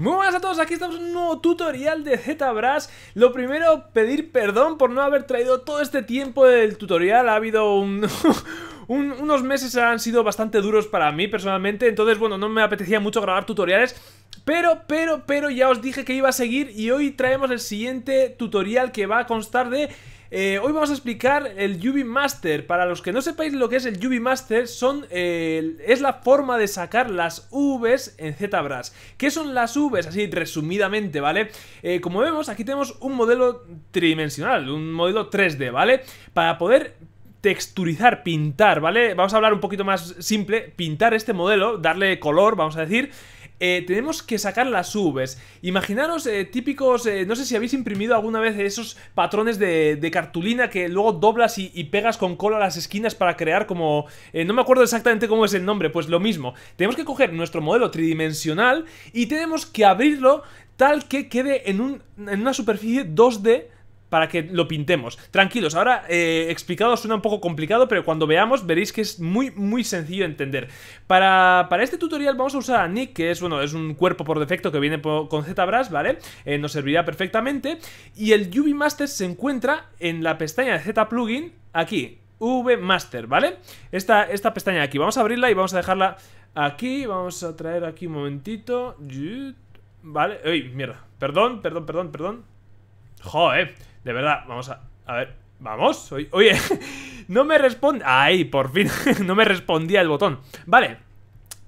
Muy buenas a todos, aquí estamos en un nuevo tutorial de ZBrush Lo primero, pedir perdón por no haber traído todo este tiempo del tutorial Ha habido unos meses han sido bastante duros para mí personalmente, entonces bueno, no me apetecía mucho grabar tutoriales, pero, pero, pero ya os dije que iba a seguir y hoy traemos el siguiente tutorial que va a constar de eh, hoy vamos a explicar el UV Master. Para los que no sepáis lo que es el UV Master, son, eh, es la forma de sacar las Vs en ZBrush. ¿Qué son las Vs? Así resumidamente, ¿vale? Eh, como vemos, aquí tenemos un modelo tridimensional, un modelo 3D, ¿vale? Para poder texturizar, pintar, ¿vale? Vamos a hablar un poquito más simple, pintar este modelo, darle color, vamos a decir, eh, tenemos que sacar las Vs. Imaginaros eh, típicos, eh, no sé si habéis imprimido alguna vez esos patrones de, cartulina que luego doblas y, pegas con cola las esquinas para crear como... no me acuerdo exactamente cómo es el nombre, pues lo mismo. Tenemos que coger nuestro modelo tridimensional y tenemos que abrirlo tal que quede en, en una superficie 2D para que lo pintemos. Tranquilos, ahora eh, explicado suena un poco complicado, pero cuando veamos veréis que es muy, muy sencillo de entender. Para, este tutorial vamos a usar a Nick, que es, bueno, es un cuerpo por defecto que viene con ZBrush, ¿vale? Eh, nos servirá perfectamente. Y el UV Master se encuentra en la pestaña de Z Plugin, aquí, Master, ¿vale? Esta, esta pestaña aquí, vamos a abrirla y vamos a dejarla aquí, vamos a traer aquí un momentito, vale, uy, mierda, perdón, perdón, perdón, perdón, joder, de verdad, vamos a... A ver, vamos. Oye, no me responde... ahí, por fin, no me respondía el botón. Vale,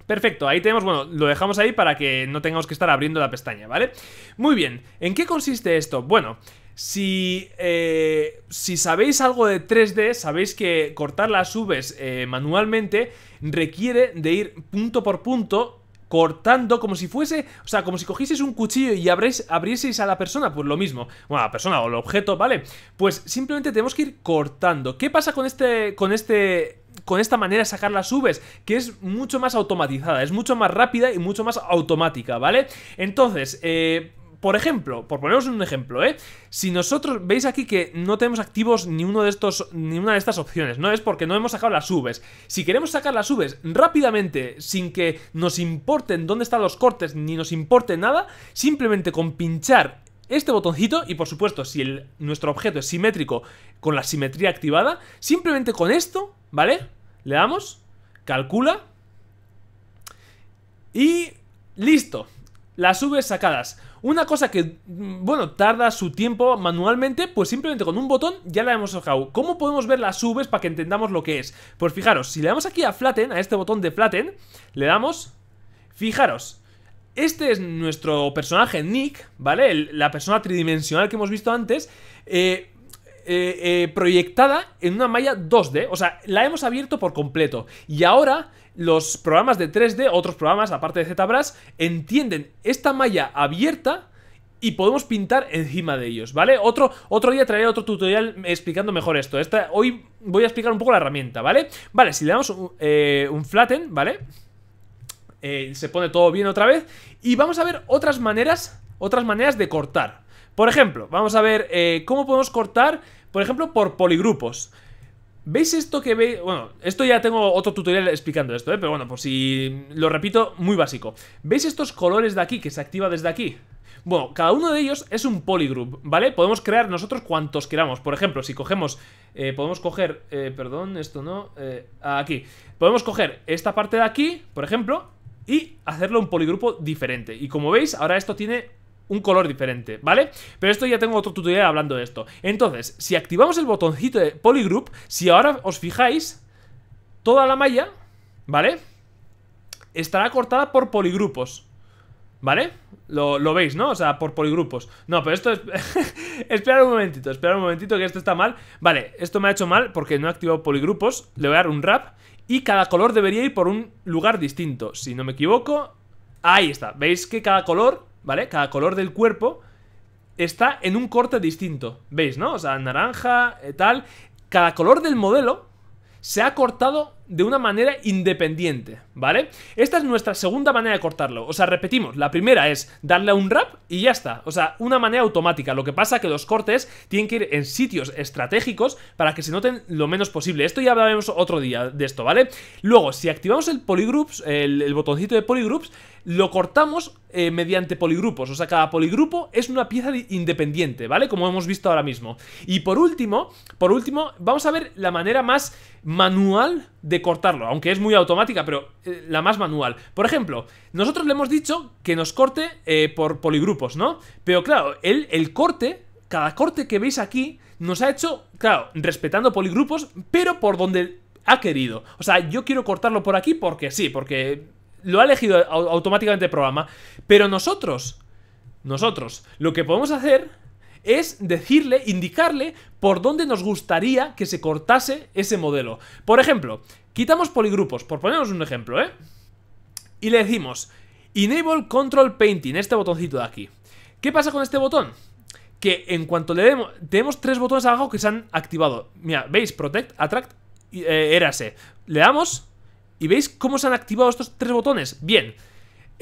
Perfecto, ahí tenemos, bueno, lo dejamos ahí para que no tengamos que estar abriendo la pestaña, ¿vale? Muy bien, ¿en qué consiste esto? Bueno, si, eh, si sabéis algo de 3D, sabéis que cortar las Vs eh, manualmente requiere de ir punto por punto cortando como si fuese, o sea, como si cogieseis un cuchillo y abrieseis a la persona, pues lo mismo, bueno, a la persona o el objeto, ¿vale? Pues simplemente tenemos que ir cortando. ¿Qué pasa con este, con este con esta manera de sacar las UVs? que es mucho más automatizada, es mucho más rápida y mucho más automática, ¿vale? Entonces, eh, por ejemplo, por poneros un ejemplo, ¿eh? Si nosotros veis aquí que no tenemos activos ni uno de estos, ni una de estas opciones, ¿no? Es porque no hemos sacado las subes. Si queremos sacar las subes rápidamente, sin que nos importen dónde están los cortes, ni nos importe nada, simplemente con pinchar este botoncito y por supuesto si nuestro objeto es simétrico con la simetría activada, simplemente con esto, ¿vale? Le damos, calcula y listo, las UVs sacadas. Una cosa que, mm, bueno, tarda su tiempo manualmente, pues simplemente con un botón ya la hemos sacado. ¿Cómo podemos ver las subes para que entendamos lo que es? Pues fijaros, si le damos aquí a flatten, a este botón de flatten, le damos... Fijaros, este es nuestro personaje Nick, ¿vale? la persona tridimensional que hemos visto antes, eh, eh, eh, proyectada en una malla 2D, o sea, la hemos abierto por completo. Y ahora los programas de 3D, otros programas aparte de ZBrush, entienden esta malla abierta y podemos pintar encima de ellos, ¿vale? Otro, otro día traeré otro tutorial explicando mejor esto. hoy voy a explicar un poco la herramienta, ¿vale? Vale, si le damos un, eh, flatten, ¿vale? Eh, se pone todo bien otra vez y vamos a ver otras maneras, otras maneras de cortar. Por ejemplo, vamos a ver eh, cómo podemos cortar, por ejemplo, por poligrupos. ¿Veis esto que veis? Bueno, esto ya tengo otro tutorial explicando esto, ¿eh? Pero bueno, por pues si lo repito, muy básico. ¿Veis estos colores de aquí que se activa desde aquí? Bueno, cada uno de ellos es un polygroup, ¿vale? Podemos crear nosotros cuantos queramos. Por ejemplo, si cogemos... Eh, podemos coger... Eh, perdón, esto no... Eh, aquí. Podemos coger esta parte de aquí, por ejemplo, y hacerlo un poligrupo diferente. Y como veis, ahora esto tiene un color diferente, ¿vale? Pero esto ya tengo otro tutorial hablando de esto. Entonces, si activamos el botoncito de Polygroup, si ahora os fijáis, toda la malla, ¿vale? Estará cortada por poligrupos. ¿Vale? Lo, veis, ¿no? O sea, por poligrupos No, pero esto es... esperar un momentito, esperad un momentito que esto está mal Vale, esto me ha hecho mal porque no he activado poligrupos Le voy a dar un wrap Y cada color debería ir por un lugar distinto Si no me equivoco Ahí está, veis que cada color ¿vale? Cada color del cuerpo está en un corte distinto. ¿Veis, no? O sea, naranja, eh, tal. Cada color del modelo se ha cortado de una manera independiente, ¿vale? Esta es nuestra segunda manera de cortarlo. O sea, repetimos, la primera es darle a un wrap y ya está. O sea, una manera automática. Lo que pasa es que los cortes tienen que ir en sitios estratégicos para que se noten lo menos posible. Esto ya hablaremos otro día de esto, ¿vale? Luego, si activamos el polygroups, el, botoncito de polygroups, lo cortamos eh, mediante poligrupos. O sea, cada poligrupo es una pieza independiente, ¿vale? Como hemos visto ahora mismo. Y por último, por último, vamos a ver la manera más manual de cortarlo, aunque es muy automática, pero eh, la más manual. Por ejemplo, nosotros le hemos dicho que nos corte eh, por poligrupos, ¿no? Pero claro, el, el corte, cada corte que veis aquí, nos ha hecho, claro, respetando poligrupos, pero por donde ha querido. O sea, yo quiero cortarlo por aquí porque sí, porque lo ha elegido automáticamente el programa. Pero nosotros, nosotros, lo que podemos hacer es decirle, indicarle por dónde nos gustaría que se cortase ese modelo. Por ejemplo, quitamos poligrupos, por ponernos un ejemplo, ¿eh? Y le decimos, Enable Control Painting, este botoncito de aquí. ¿Qué pasa con este botón? Que en cuanto le demos, tenemos tres botones abajo que se han activado. Mira, veis, Protect, Attract, y eh, Le damos y veis cómo se han activado estos tres botones. Bien.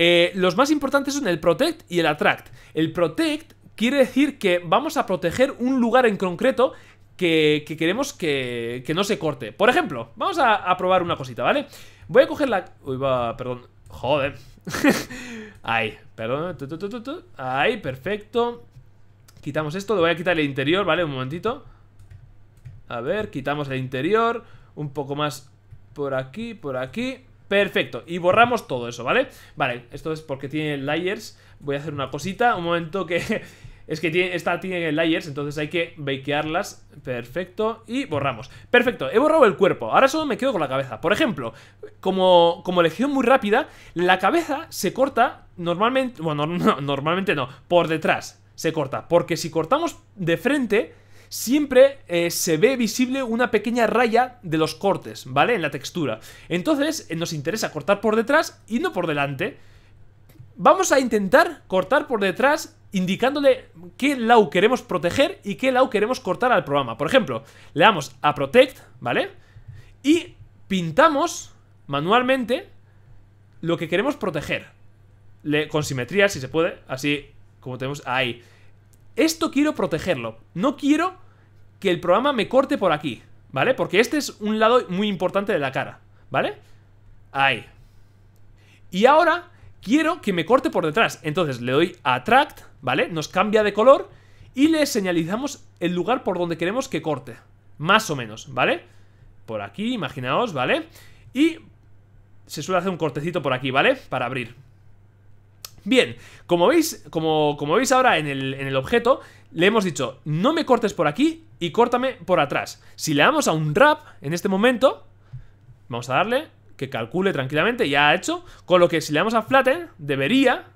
Eh, los más importantes son el Protect y el Attract. El Protect quiere decir que vamos a proteger un lugar en concreto que, queremos que, no se corte. Por ejemplo, vamos a, a, probar una cosita, ¿vale? Voy a coger la... Uy, va, perdón. Joder. Ahí, perdón. Ahí, perfecto. Quitamos esto, le voy a quitar el interior, ¿vale? Un momentito. A ver, quitamos el interior. Un poco más por aquí, por aquí. Perfecto, y borramos todo eso, ¿vale? Vale, esto es porque tiene layers Voy a hacer una cosita, un momento que... Es que tiene, esta tiene layers, entonces hay que bakearlas. Perfecto. Y borramos. Perfecto, he borrado el cuerpo. Ahora solo me quedo con la cabeza. Por ejemplo, como, como elección muy rápida, la cabeza se corta normalmente... Bueno, normalmente no. Por detrás se corta. Porque si cortamos de frente siempre eh, se ve visible una pequeña raya de los cortes, ¿vale? En la textura. Entonces eh, nos interesa cortar por detrás y no por delante. Vamos a intentar cortar por detrás indicándole qué lado queremos proteger y qué lado queremos cortar al programa. Por ejemplo, le damos a Protect, ¿vale? Y pintamos manualmente lo que queremos proteger. Le, con simetría, si se puede, así como tenemos ahí. Esto quiero protegerlo. No quiero que el programa me corte por aquí, ¿vale? Porque este es un lado muy importante de la cara, ¿vale? Ahí. Y ahora quiero que me corte por detrás. Entonces le doy a Attract, ¿vale? Nos cambia de color y le señalizamos el lugar por donde queremos que corte. Más o menos, ¿vale? Por aquí, imaginaos, ¿vale? Y se suele hacer un cortecito por aquí, ¿vale? Para abrir. Bien, como veis, como, veis ahora en el, en el objeto, le hemos dicho, no me cortes por aquí y córtame por atrás. Si le damos a un wrap en este momento, vamos a darle que calcule tranquilamente, ya ha hecho, con lo que si le damos a flatten, debería,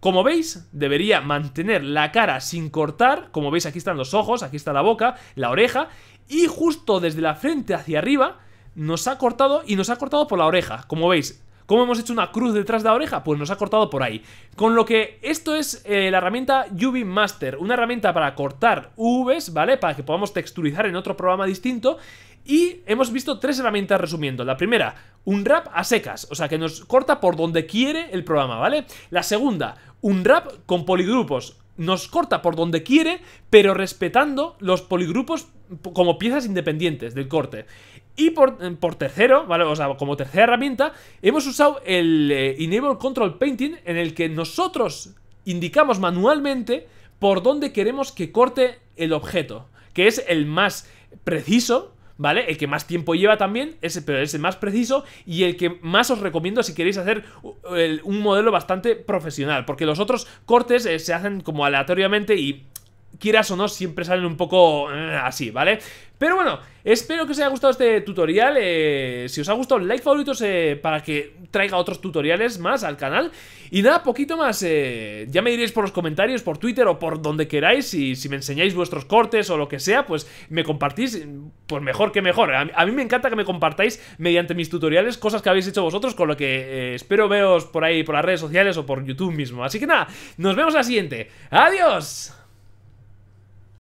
como veis, debería mantener la cara sin cortar, como veis aquí están los ojos, aquí está la boca, la oreja, y justo desde la frente hacia arriba nos ha cortado y nos ha cortado por la oreja, como veis, ¿Cómo hemos hecho una cruz detrás de la oreja? Pues nos ha cortado por ahí. Con lo que esto es eh, la herramienta UV Master, una herramienta para cortar UVs, ¿vale? Para que podamos texturizar en otro programa distinto. Y hemos visto tres herramientas resumiendo. La primera, un wrap a secas, o sea que nos corta por donde quiere el programa, ¿vale? La segunda, un wrap con poligrupos, nos corta por donde quiere, pero respetando los poligrupos como piezas independientes del corte. Y eh, por, tercero, ¿vale? como tercera herramienta, hemos usado el eh, Enable Control Painting en el que nosotros indicamos manualmente por dónde queremos que corte el objeto, que es el más preciso, ¿vale? El que más tiempo lleva también, ese, pero es el más preciso y el que más os recomiendo si queréis hacer eh, un modelo bastante profesional, porque los otros cortes se hacen como aleatoriamente y quieras o no, siempre salen un poco eh, así, ¿vale? Pero bueno, espero que os haya gustado este tutorial. Eh, si os ha gustado, like favoritos eh, para que traiga otros tutoriales más al canal. Y nada, poquito más. ya me diréis por los comentarios, por Twitter o por donde queráis. Y si me enseñáis vuestros cortes o lo que sea, pues me compartís. Pues mejor que mejor. A, mí me encanta que me compartáis mediante mis tutoriales cosas que habéis hecho vosotros. Con lo que espero veros por ahí, por las redes sociales o por YouTube mismo. Así que nada, nos vemos la siguiente. ¡Adiós!